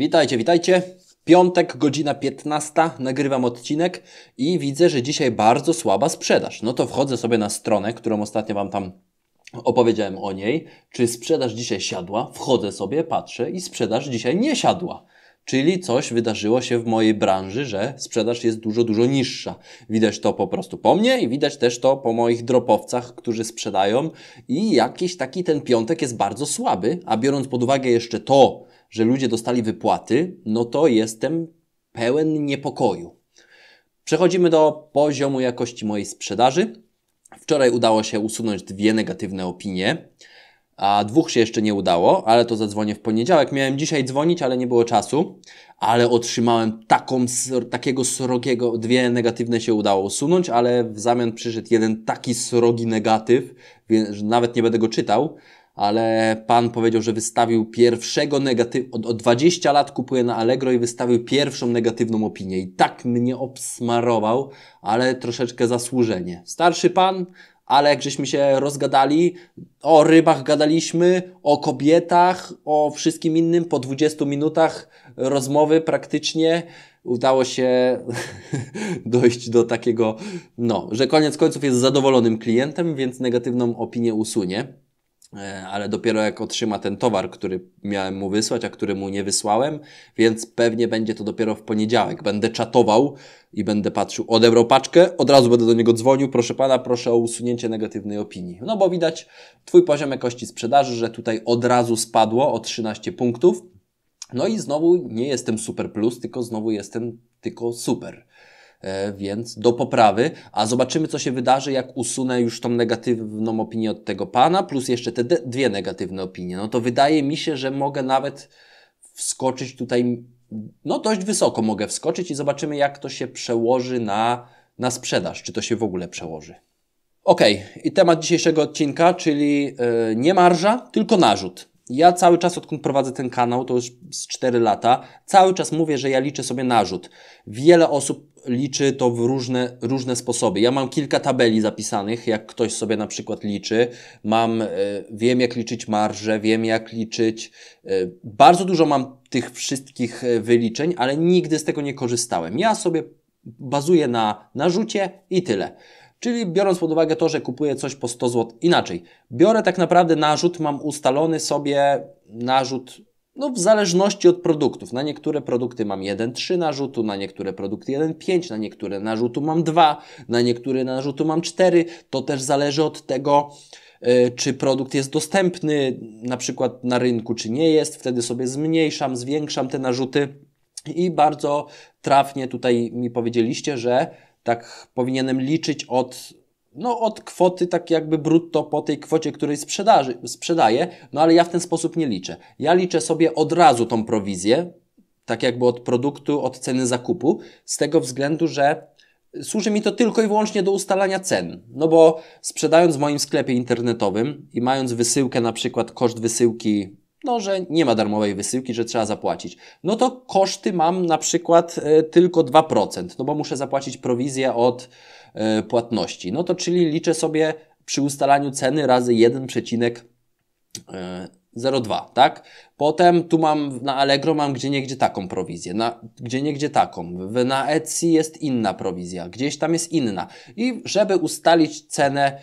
Witajcie, witajcie. Piątek, godzina 15, nagrywam odcinek i widzę, że dzisiaj bardzo słaba sprzedaż. No to wchodzę sobie na stronę, którą ostatnio Wam tam opowiedziałem o niej. Czy sprzedaż dzisiaj siadła? Wchodzę sobie, patrzę i sprzedaż dzisiaj nie siadła. Czyli coś wydarzyło się w mojej branży, że sprzedaż jest dużo, dużo niższa. Widać to po prostu po mnie i widać też to po moich dropowcach, którzy sprzedają. I jakiś taki ten piątek jest bardzo słaby, a biorąc pod uwagę jeszcze to, że ludzie dostali wypłaty, no to jestem pełen niepokoju. Przechodzimy do poziomu jakości mojej sprzedaży. Wczoraj udało się usunąć dwie negatywne opinie, a dwóch się jeszcze nie udało, ale to zadzwonię w poniedziałek. Miałem dzisiaj dzwonić, ale nie było czasu, ale otrzymałem taką, takiego srogiego, dwie negatywne się udało usunąć, ale w zamian przyszedł jeden taki srogi negatyw, więc nawet nie będę go czytał, ale pan powiedział, że wystawił pierwszego negaty Od, od 20 lat kupuje na Allegro i wystawił pierwszą negatywną opinię. I tak mnie obsmarował, ale troszeczkę zasłużenie. Starszy pan, ale jak żeśmy się rozgadali, o rybach gadaliśmy, o kobietach, o wszystkim innym, po 20 minutach rozmowy praktycznie udało się dojść do takiego, no, że koniec końców jest zadowolonym klientem, więc negatywną opinię usunie. E, ale dopiero jak otrzyma ten towar, który miałem mu wysłać, a który mu nie wysłałem, więc pewnie będzie to dopiero w poniedziałek. Będę czatował i będę patrzył, odebrał paczkę, od razu będę do niego dzwonił, proszę pana, proszę o usunięcie negatywnej opinii. No bo widać twój poziom jakości sprzedaży, że tutaj od razu spadło o 13 punktów. No i znowu nie jestem super plus, tylko znowu jestem tylko super. E, więc do poprawy, a zobaczymy, co się wydarzy, jak usunę już tą negatywną opinię od tego pana, plus jeszcze te dwie negatywne opinie. No to wydaje mi się, że mogę nawet wskoczyć tutaj, no dość wysoko mogę wskoczyć i zobaczymy, jak to się przełoży na, na sprzedaż, czy to się w ogóle przełoży. Okej, i temat dzisiejszego odcinka, czyli yy, nie marża, tylko narzut ja cały czas, odkąd prowadzę ten kanał, to już z 4 lata, cały czas mówię, że ja liczę sobie narzut. Wiele osób liczy to w różne, różne sposoby. Ja mam kilka tabeli zapisanych, jak ktoś sobie na przykład liczy. Mam, y, wiem jak liczyć marże, wiem jak liczyć. Y, bardzo dużo mam tych wszystkich e, wyliczeń, ale nigdy z tego nie korzystałem. Ja sobie bazuję na narzucie i tyle. Czyli biorąc pod uwagę to, że kupuję coś po 100 zł inaczej, biorę tak naprawdę narzut, mam ustalony sobie narzut no, w zależności od produktów. Na niektóre produkty mam 1,3 narzutu, na niektóre produkty 1,5, na niektóre narzutu mam 2, na niektóre narzutu mam 4. To też zależy od tego, e, czy produkt jest dostępny na przykład na rynku, czy nie jest. Wtedy sobie zmniejszam, zwiększam te narzuty i bardzo trafnie tutaj mi powiedzieliście, że tak powinienem liczyć od, no, od kwoty tak jakby brutto po tej kwocie, której sprzedaży, sprzedaję, no ale ja w ten sposób nie liczę. Ja liczę sobie od razu tą prowizję, tak jakby od produktu, od ceny zakupu, z tego względu, że służy mi to tylko i wyłącznie do ustalania cen. No bo sprzedając w moim sklepie internetowym i mając wysyłkę, na przykład koszt wysyłki no, że nie ma darmowej wysyłki, że trzeba zapłacić. No to koszty mam na przykład e, tylko 2%, no bo muszę zapłacić prowizję od e, płatności. No to czyli liczę sobie przy ustalaniu ceny razy 1,02, e, tak? Potem tu mam na Allegro mam gdzie niegdzie taką prowizję, na, gdzie niegdzie taką. Na Etsy jest inna prowizja, gdzieś tam jest inna. I żeby ustalić cenę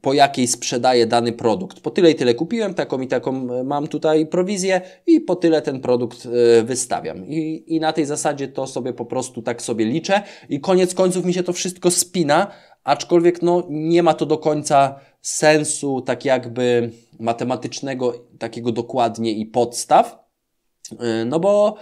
po jakiej sprzedaję dany produkt. Po tyle i tyle kupiłem, taką i taką e, mam tutaj prowizję i po tyle ten produkt e, wystawiam. I, I, na tej zasadzie to sobie po prostu tak sobie liczę i koniec końców mi się to wszystko spina, aczkolwiek no nie ma to do końca sensu tak jakby matematycznego, takiego dokładnie i podstaw, e, no bo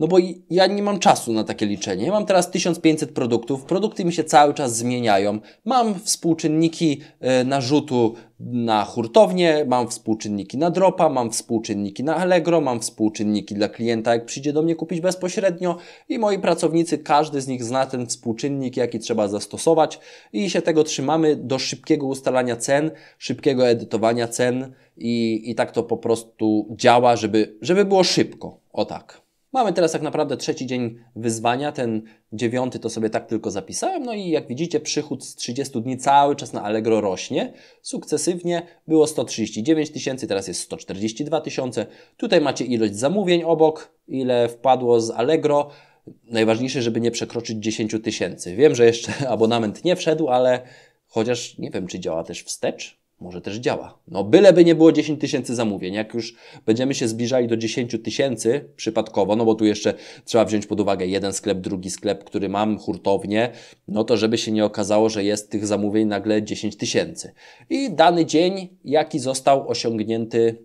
no bo ja nie mam czasu na takie liczenie. Ja mam teraz 1500 produktów, produkty mi się cały czas zmieniają. Mam współczynniki e, narzutu na hurtownię, mam współczynniki na dropa, mam współczynniki na Allegro, mam współczynniki dla klienta, jak przyjdzie do mnie kupić bezpośrednio i moi pracownicy, każdy z nich zna ten współczynnik, jaki trzeba zastosować i się tego trzymamy do szybkiego ustalania cen, szybkiego edytowania cen i, i tak to po prostu działa, żeby, żeby było szybko. O tak. Mamy teraz tak naprawdę trzeci dzień wyzwania, ten dziewiąty to sobie tak tylko zapisałem, no i jak widzicie przychód z 30 dni cały czas na Allegro rośnie, sukcesywnie było 139 tysięcy, teraz jest 142 tysiące, tutaj macie ilość zamówień obok, ile wpadło z Allegro, najważniejsze, żeby nie przekroczyć 10 tysięcy. Wiem, że jeszcze abonament nie wszedł, ale chociaż nie wiem, czy działa też wstecz, może też działa. No byleby nie było 10 tysięcy zamówień. Jak już będziemy się zbliżali do 10 tysięcy przypadkowo, no bo tu jeszcze trzeba wziąć pod uwagę jeden sklep, drugi sklep, który mam hurtownie, no to żeby się nie okazało, że jest tych zamówień nagle 10 tysięcy. I dany dzień, jaki został osiągnięty,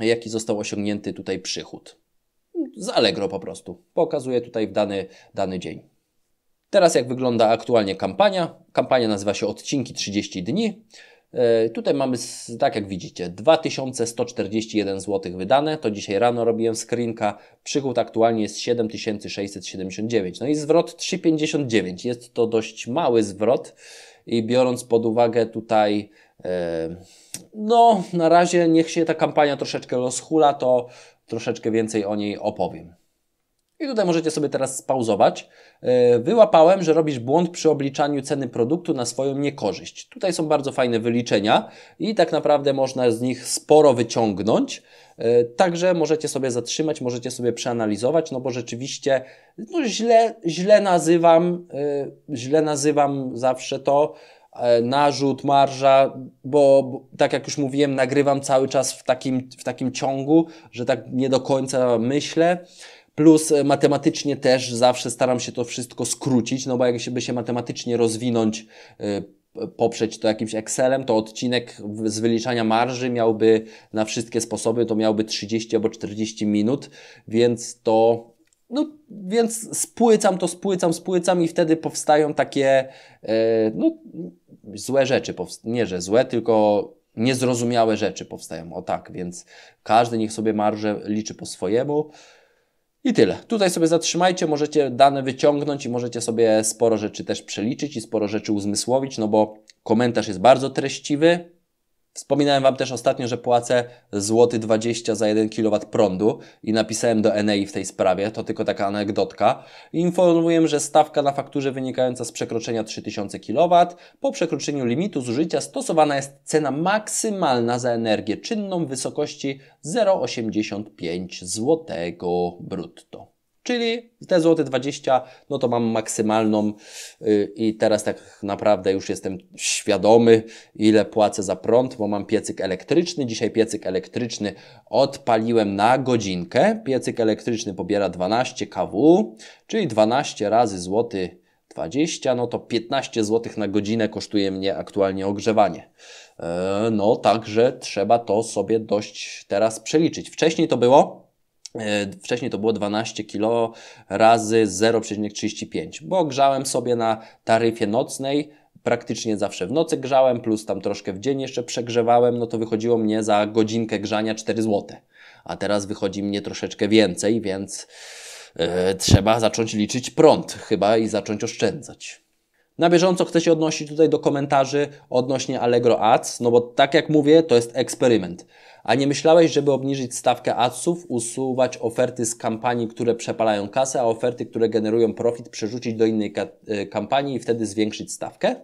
jaki został osiągnięty tutaj przychód. Z Allegro po prostu. Pokazuję tutaj w dany, dany dzień. Teraz jak wygląda aktualnie kampania. Kampania nazywa się Odcinki 30 dni. E, tutaj mamy, tak jak widzicie, 2141 zł wydane. To dzisiaj rano robiłem screenka. Przychód aktualnie jest 7679. No i zwrot 359. Jest to dość mały zwrot i biorąc pod uwagę tutaj, e, no na razie niech się ta kampania troszeczkę rozhula, to troszeczkę więcej o niej opowiem. I tutaj możecie sobie teraz spauzować. E, wyłapałem, że robisz błąd przy obliczaniu ceny produktu na swoją niekorzyść. Tutaj są bardzo fajne wyliczenia i tak naprawdę można z nich sporo wyciągnąć. E, także możecie sobie zatrzymać, możecie sobie przeanalizować, no bo rzeczywiście no źle, źle nazywam, e, źle nazywam zawsze to narzut, marża, bo, bo, tak jak już mówiłem, nagrywam cały czas w takim, w takim ciągu, że tak nie do końca myślę. Plus e, matematycznie też zawsze staram się to wszystko skrócić, no bo jakby się matematycznie rozwinąć, e, poprzeć to jakimś Excelem, to odcinek z wyliczania marży miałby na wszystkie sposoby, to miałby 30 albo 40 minut, więc to no, więc spłycam to, spłycam, spłycam i wtedy powstają takie e, no, złe rzeczy. Nie, że złe, tylko niezrozumiałe rzeczy powstają. O tak, więc każdy niech sobie marżę liczy po swojemu. I tyle. Tutaj sobie zatrzymajcie, możecie dane wyciągnąć i możecie sobie sporo rzeczy też przeliczyć i sporo rzeczy uzmysłowić, no bo komentarz jest bardzo treściwy, Wspominałem Wam też ostatnio, że płacę złoty 20 zł za 1 kW prądu i napisałem do NEI w tej sprawie, to tylko taka anegdotka. Informuję, że stawka na fakturze wynikająca z przekroczenia 3000 kW po przekroczeniu limitu zużycia stosowana jest cena maksymalna za energię czynną w wysokości 0,85 zł brutto. Czyli te złote 20, no to mam maksymalną yy, i teraz tak naprawdę już jestem świadomy, ile płacę za prąd, bo mam piecyk elektryczny. Dzisiaj piecyk elektryczny odpaliłem na godzinkę. Piecyk elektryczny pobiera 12 kW, czyli 12 razy złoty 20, no to 15 zł na godzinę kosztuje mnie aktualnie ogrzewanie. E, no, także trzeba to sobie dość teraz przeliczyć. Wcześniej to było E, wcześniej to było 12 kilo razy 0,35, bo grzałem sobie na taryfie nocnej, praktycznie zawsze w nocy grzałem, plus tam troszkę w dzień jeszcze przegrzewałem, no to wychodziło mnie za godzinkę grzania 4 zł. A teraz wychodzi mnie troszeczkę więcej, więc yy, trzeba zacząć liczyć prąd chyba i zacząć oszczędzać. Na bieżąco chcę się odnosić tutaj do komentarzy odnośnie Allegro Ads, no bo tak jak mówię, to jest eksperyment. A nie myślałeś, żeby obniżyć stawkę adsów, usuwać oferty z kampanii, które przepalają kasę, a oferty, które generują profit, przerzucić do innej e, kampanii i wtedy zwiększyć stawkę?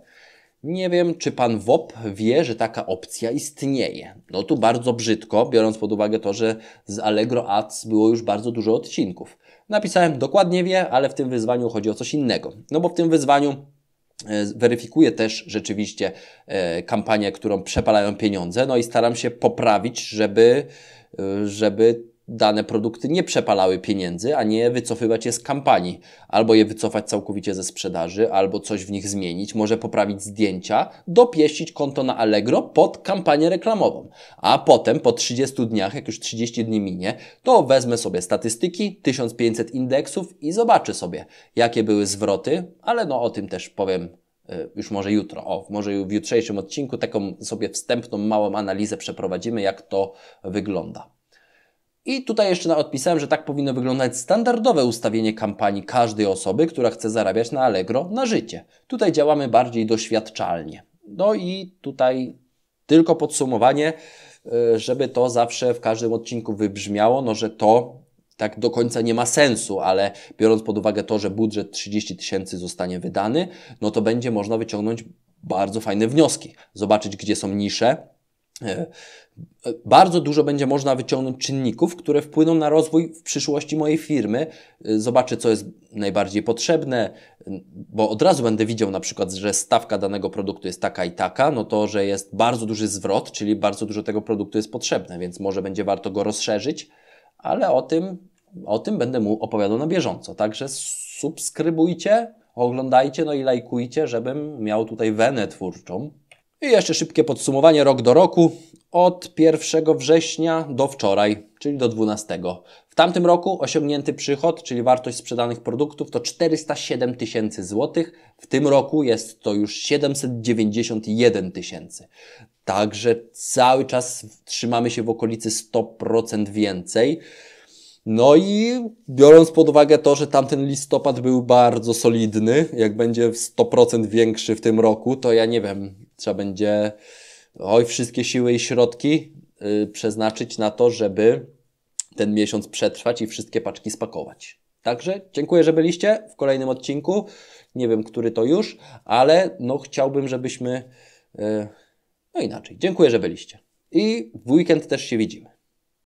Nie wiem, czy pan WOP wie, że taka opcja istnieje. No tu bardzo brzydko, biorąc pod uwagę to, że z Allegro Ads było już bardzo dużo odcinków. Napisałem dokładnie wie, ale w tym wyzwaniu chodzi o coś innego. No bo w tym wyzwaniu E, weryfikuję też rzeczywiście e, kampanię, którą przepalają pieniądze, no i staram się poprawić, żeby, e, żeby dane produkty nie przepalały pieniędzy, a nie wycofywać je z kampanii. Albo je wycofać całkowicie ze sprzedaży, albo coś w nich zmienić, może poprawić zdjęcia, dopieścić konto na Allegro pod kampanię reklamową. A potem po 30 dniach, jak już 30 dni minie, to wezmę sobie statystyki, 1500 indeksów i zobaczę sobie, jakie były zwroty, ale no o tym też powiem e, już może jutro, o, może w jutrzejszym odcinku taką sobie wstępną, małą analizę przeprowadzimy, jak to wygląda. I tutaj jeszcze odpisałem, że tak powinno wyglądać standardowe ustawienie kampanii każdej osoby, która chce zarabiać na Allegro na życie. Tutaj działamy bardziej doświadczalnie. No i tutaj tylko podsumowanie, y, żeby to zawsze w każdym odcinku wybrzmiało, no że to tak do końca nie ma sensu, ale biorąc pod uwagę to, że budżet 30 tysięcy zostanie wydany, no to będzie można wyciągnąć bardzo fajne wnioski. Zobaczyć, gdzie są nisze, E, bardzo dużo będzie można wyciągnąć czynników, które wpłyną na rozwój w przyszłości mojej firmy. E, zobaczę, co jest najbardziej potrzebne, bo od razu będę widział na przykład, że stawka danego produktu jest taka i taka, no to, że jest bardzo duży zwrot, czyli bardzo dużo tego produktu jest potrzebne, więc może będzie warto go rozszerzyć, ale o tym, o tym będę mu opowiadał na bieżąco. Także subskrybujcie, oglądajcie, no i lajkujcie, żebym miał tutaj wenę twórczą. I jeszcze szybkie podsumowanie rok do roku od 1 września do wczoraj, czyli do 12. W tamtym roku osiągnięty przychód, czyli wartość sprzedanych produktów to 407 tysięcy złotych. W tym roku jest to już 791 tysięcy. Także cały czas trzymamy się w okolicy 100% więcej. No i biorąc pod uwagę to, że tamten listopad był bardzo solidny, jak będzie w 100% większy w tym roku, to ja nie wiem, trzeba będzie oj, wszystkie siły i środki yy, przeznaczyć na to, żeby ten miesiąc przetrwać i wszystkie paczki spakować. Także dziękuję, że byliście w kolejnym odcinku. Nie wiem, który to już, ale no chciałbym, żebyśmy. Yy, no inaczej. Dziękuję, że byliście. I w weekend też się widzimy.